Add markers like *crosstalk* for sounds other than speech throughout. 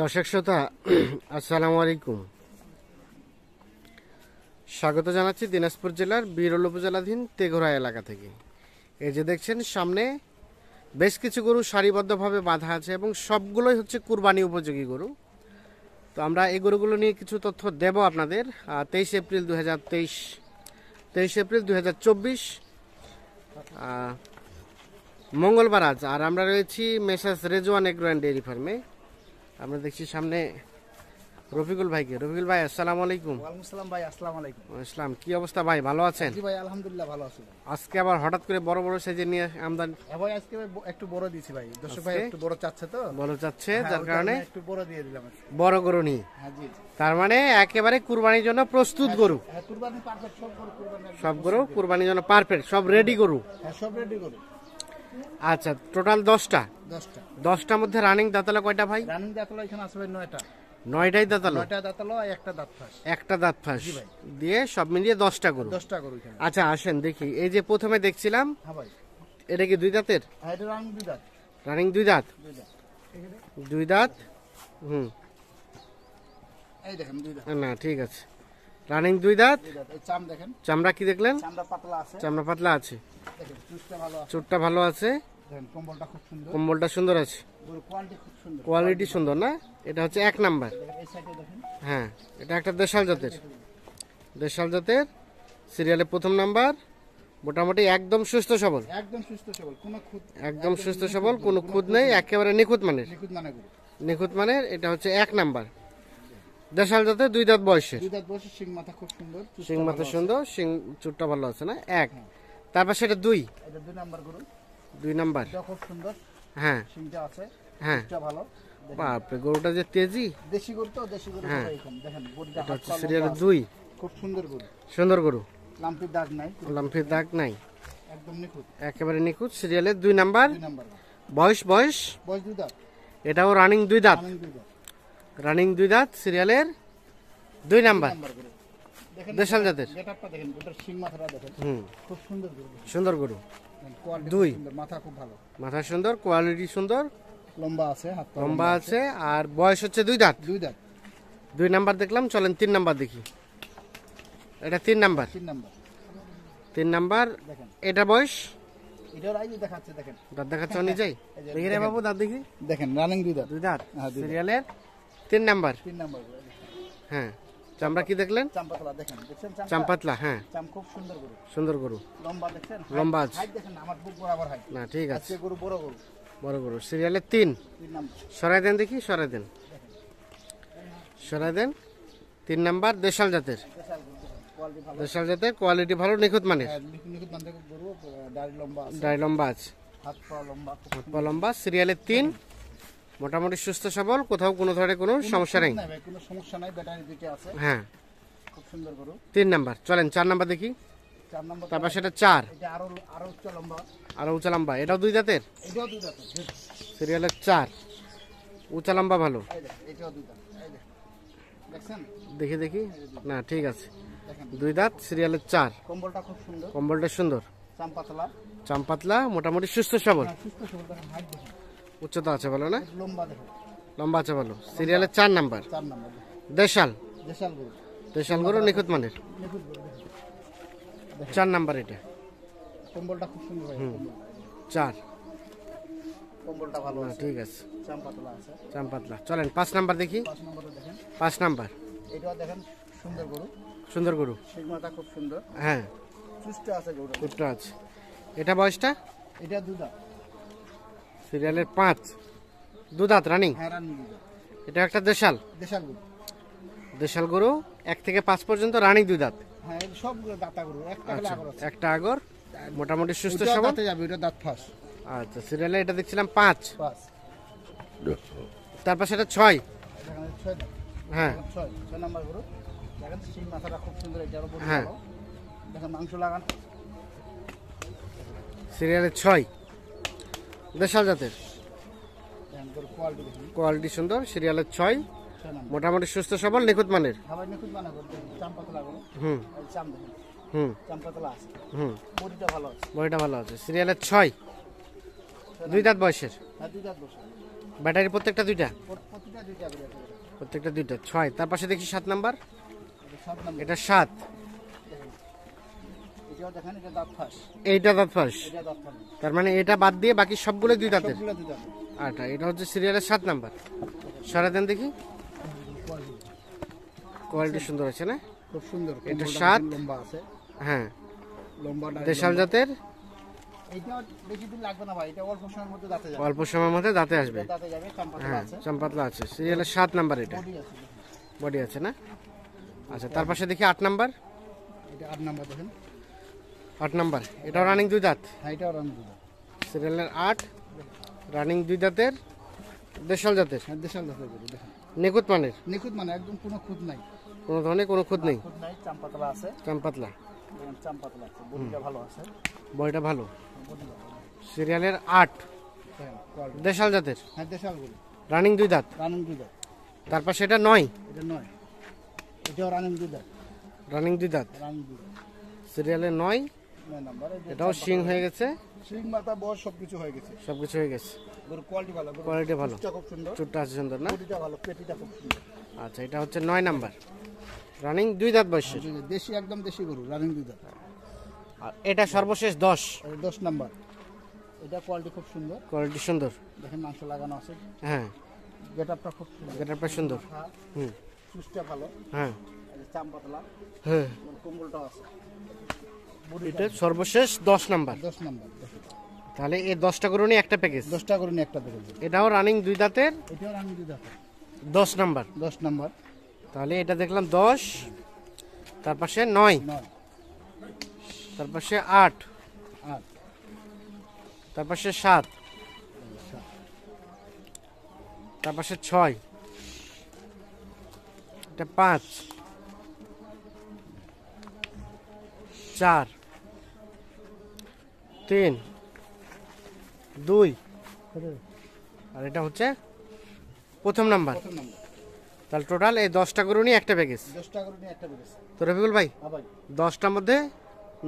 দর্শক শ্রোতা *clears throat* আসসালামু আলাইকুম স্বাগত জানাচ্ছি দিনাজপুর জেলার বিরল উপজেলাধীন তেঘরা এলাকা থেকে এই যে দেখছেন সামনে বেশ কিছু গরু সারিবদ্ধভাবে বাঁধা আছে এবং সবগুলোই হচ্ছে কুরবানি উপযোগী গরু তো আমরা এই গরুগুলো নিয়ে কিছু তথ্য দেব আপনাদের তেইশ এপ্রিল দু হাজার তেইশ তেইশ এপ্রিল দু হাজার চব্বিশ মঙ্গলবার আজ আর আমরা রয়েছি messrs Rezwan agro and dairy ফার্মে আমরা দেখছি সামনে রফিকুল ভাইকে রফিকুল ভাই আসসালাম আলাইকুম আসসালাম ভাই আলাইকুম ইসলাম কি অবস্থা ভাই ভালো আছেন আজকে আবার হঠাৎ করে বড় বড় সেজে নিয়ে আমদানি হ্যাঁ একটু বড় দিয়েছি ভাই দর্শক ভাই একটু বড় চাচ্ছে তো বড় চাচ্ছে হ্যাঁ, যার কারণে একটু বড় দিয়ে দিলাম বড় গরু নি হ্যাঁ, তার মানে একেবারে কুরবানির জন্য প্রস্তুত গরু কুরবানি পারফেক্ট সব গরু কুরবানি কুরবানির জন্য পারফেক্ট সব রেডি গরু সব রেডি গরু আচ্ছা টোটাল দশটা দশটা দশটার মধ্যে রানিং দাঁতালা কয়টা ভাই রানিং দাঁতালা এখানে আসবে নয়টা নয়টাই দাঁতালো নয়টা দাঁতালো একটা দাঁত ফাঁস একটা দাঁত ফাঁস দিয়ে সব মিলিয়ে দশটা গরু দশটা গরু আচ্ছা আসেন দেখি এই যে প্রথমে দেখছিলাম হ্যাঁ এটা কি দুই দাঁতের রানিং হ্যাঁ, দুই দাঁত দুই দাঁত হুম না ঠিক আছে রানিং দুই দাঁত চামড়া কি দেখলেন চামড়া পাতলা আছে চামড়া চুটটা ভালো আছে কম্বলটা সুন্দর আছে কোয়ালিটি সুন্দর না এটা হচ্ছে এক নাম্বার হ্যাঁ এটা একটা দেশাল জাতের দেশাল জাতের সিরিয়ালে প্রথম নাম্বার মোটামুটি একদম সুস্থ সবল একদম সুস্থ সবল একদম সুস্থ সবল কোনো খুদ নেই একেবারে নিখুঁত মানের নিখুঁত মানের এটা হচ্ছে এক নাম্বার দেশাল জাতে দুই দাঁত বয়সে শিং মাথা সুন্দর শিং চুরটা ভালো আছে না এক হ্যাঁ। তারপর সেটা দুই দুই নাম্বার খুব সুন্দর হ্যাঁ হ্যাঁ ভালো বাপরে গরুটা যে তেজি দেশি গরু তো হ্যাঁ সিরিয়াল দুই সুন্দর গরু দাগ দাগ নাই একেবারে সিরিয়ালের দুই বয়স বয়স বয়স দুই দাঁত এটাও রানিং দুই দাঁত রানিং দুই দাঁত সিরিয়ালের দুই নাম্বার দেশাল জাতের সুন্দর গরু দুই মাথা খুব ভালো মাথা সুন্দর কোয়ালিটি সুন্দর লম্বা আছে লম্বা আছে আর বয়স হচ্ছে দুই দাঁত দুই দাঁত দুই নাম্বার দেখলাম চলেন তিন নাম্বার দেখি এটা তিন নাম্বার তিন নাম্বার তিন নাম্বার এটা বয়স দাঁত দেখাচ্ছে অনেক যাই দেখি রে বাবু দাঁত দেখি দেখেন রানিং দুই দাঁত দুই দাঁত সিরিয়ালের হ্যাঁ, তিন নাম্বার তিন নাম্বার হ্যাঁ চামড়া কি দেখলেন চাম্পাতলা দেখেন দেখছেন চাম্পাতলা হ্যাঁ চাম খুব সুন্দর গরু সুন্দর গরু লম্বা দেখছেন লম্বা আছে হাইট দেখেন আমার বুক বরাবর হাইট না ঠিক আছে গরু বড় গরু বড় গরু সিরিয়ালের তিন সরাই দেন দেখি সরাই দেন সরাই দেন তিন নাম্বার দেশাল জাতের দেশাল জাতের কোয়ালিটি ভালো নিখুঁত মানের ডাড়ি হ্যাঁ, লম্বা আছে হাত পা লম্বা সিরিয়ালের তিন মোটামুটি সুস্থ সবল কোথাও কোনো ধরনের কোনো সমস্যা নেই কোনো সমস্যা নাই দিকে আছে হ্যাঁ খুব সুন্দর গরু তিন নাম্বার চলেন চার নাম্বার দেখি নাম্বার তারপর সেটা চার এটা আরো আরো লম্বা আরো উঁচা লম্বা এটাও দুই দাঁতের এটাও দুই দাঁতের সিরিয়ালের চার উঁচা লম্বা ভালো এটাও দুই দাঁত দেখি দেখি না ঠিক আছে দুই দাঁত সিরিয়ালের চার কম্বলটা খুব সুন্দর কম্বলটা সুন্দর চাম পাতলা চাম পাতলা মোটামুটি সুস্থ সবল হ্যাঁ, সুস্থ সবল হাইট উচ্চতা আছে ভালো না লম্বা আছে ভালো সিরিয়ালের চার নাম্বার দেশাল দেশাল গরু দেশাল নিখুঁত মানের চার নাম্বার এটা খুব সুন্দর চার হ্যাঁ, ঠিক আছে চামপাতলা চলেন পাঁচ নাম্বার দেখি পাঁচ নাম্বার সুন্দর সুন্দর খুব সুন্দর হ্যাঁ এটা বয়সটা এটা দুধা সিরিয়ালের পাঁচ দুদাত রানিং হ্যাঁ, এটা একটা দেশাল দেশাল গরু দেশাল গরু এক থেকে পাঁচ পর্যন্ত রানিং দুদাত হ্যাঁ, আচ্ছা, একটা আগর মোটামুটি সুস্থ সবল যাবে ওটা দাঁত ফাঁস আচ্ছা সিরিয়ালে এটা দেখছিলাম পাঁচ তারপর সেটা ছয় হ্যাঁ ছয় হ্যাঁ। সিরিয়ালে ছয় দেশাল জাতের কোয়ালিটি সুন্দর সিরিয়ালের ছয় মোটামুটি সুস্থ সবল নিখুঁত মানের মানে হুম হুম হুম বড়িটা ভালো আছে সিরিয়ালের ছয় দুই দাঁত বয়সের হ্যাঁ, ব্যাটারি প্রত্যেকটা দুইটা প্রত্যেকটা দুইটা ছয় তার পাশে দেখি সাত নাম্বার এটা সাত এইটা দাঁত ফাঁস তার মানে এটা বাদ দিয়ে বাকি সবগুলো দুই দাঁতের আচ্ছা এটা হচ্ছে সিরিয়ালের সাত নাম্বার সারা দেন দেখি কোয়ালিটি সুন্দর আছে না খুব সুন্দর এটা সাত লম্বা আছে হ্যাঁ দেশাল জাতের অল্প সময়ের মধ্যে দাঁতে আসবে হ্যাঁ চাম্পাতলা আছে সিরিয়ালের সাত নাম্বার এটা বডি আছে না আচ্ছা তার পাশে দেখি আট নাম্বার আট নাম্বার এটাও রানিং দুই দাঁত হ্যাঁ, এটাও রানিং দুই দাঁত সিরিয়ালের আট রানিং দুই দাঁতের দেশাল জাতের হ্যাঁ, দেশাল জাতের গরু মানের নিখুঁত মানে একদম কোনো খুঁত নাই কোনো ধরনের কোনো খুঁত নেই নাই চাম্পাতলা আছে চাম্পাতলা হ্যাঁ, চাম্পাতলা আছে বডিটা ভালো আছে বইটা ভালো সিরিয়ালের আট দেশাল জাতের হ্যাঁ দেশাল গরু রানিং দুই দাঁত রানিং দুই দাঁত তারপর সেটা নয় এটা নয় এটাও রানিং দুই দাঁত রানিং দুই দাঁত রানিং দুই দাঁত সিরিয়ালের নয় হ্যাঁ, এটাও সিং হয়ে গেছে শিং মাথা বয়স সবকিছু হয়ে গেছে সবকিছু হয়ে গেছে গরুর কোয়ালিটি ভালো কোয়ালিটি ভালো খুব সুন্দর চুটটা আছে সুন্দর না পেটিটা ভালো পেটিটা খুব আচ্ছা এটা হচ্ছে নয় নাম্বার রানিং দুই দাঁত বয়স হ্যাঁ, দেশি একদম দেশি গরু রানিং দুই দাঁত আর এটা সর্বশেষ দশ দশ নাম্বার এটা কোয়ালিটি খুব সুন্দর কোয়ালিটি সুন্দর দেখেন মাংস লাগানো আছে হ্যাঁ গেটআপটা খুব সুন্দর গেটআপটা সুন্দর হুম সুস্টা ভালো হ্যাঁ চাম পাতলা হ্যাঁ কোমলটাও আছে এটা সর্বশেষ দশ নাম্বার দশ নাম্বার তাহলে এই দশটা গরু একটা প্যাকেজ দশটা করুন একটা প্যাকেজ এটাও রানিং দুই দাঁতের এটাও রানিং দুই দাঁতের দশ নাম্বার দশ নাম্বার তাহলে এটা দেখলাম দশ তার পাশে নয় তার পাশে আট আট তার পাশে সাত তার পাশে ছয় এটা পাঁচ চার তিন দুই আর এটা হচ্ছে প্রথম নাম্বার তাহলে টোটাল এই দশটা গরু নিয়ে একটা প্যাকেজ তো রফিকুল হ্যাঁ ভাই দশটার মধ্যে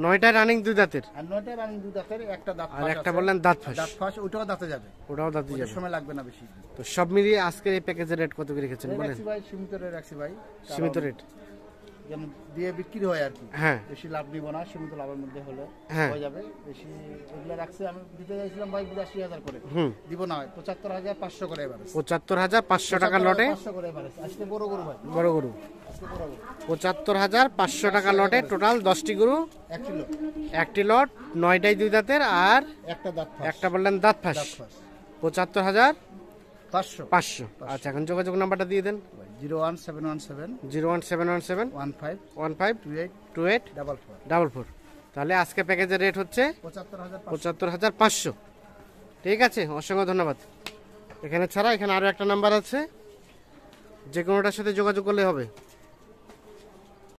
নয়টা রানিং দুই দাঁতের আর একটা বললেন দাঁত ফাঁস ওটাও দাঁতে যাবে ওটাও দাঁতে যাবে সময় লাগবে না বেশি তো সব মিলিয়ে আজকের এই প্যাকেজের রেট কত করে রেখেছেন বলেন সীমিত রেট রাখছি ভাই সীমিত রেট দিয়ে বিক্রি হয় আর কি হ্যাঁ। বেশি লাভ নিব না সীমিত লাভের মধ্যে হলে হ্যাঁ। হয়ে যাবে বেশি এগুলো রাখছি আমি দিতে চাইছিলাম ভাই বিরাশি হাজার করে দিব না পঁচাত্তর হাজার পাঁচশো করে এবার পঁচাত্তর হাজার পাঁচশো টাকা লটে করে এবার আজকে বড় গরু ভাই বড় গরু পঁচাত্তর হাজার পাঁচশো টাকা লটে টোটাল দশটি গরু একটি লট নয়টাই দুই দাঁতের আর একটা দাঁত একটা বললেন দাঁত ফাঁস পঁচাত্তর হাজার পাঁচশো পাঁচশো আচ্ছা এখন যোগাযোগ নাম্বারটা দিয়ে দেন zero one seven one seven one seven one seven one five one five two eight two eight double four double four তাহলে আজকে প্যাকেজের রেট হচ্ছে পঁচাত্তর হাজার পাঁচশো ঠিক আছে অসংখ্য ধন্যবাদ এখানে ছাড়া এখানে আরও একটা নাম্বার আছে যে কোনোটার সাথে যোগাযোগ করলে হবে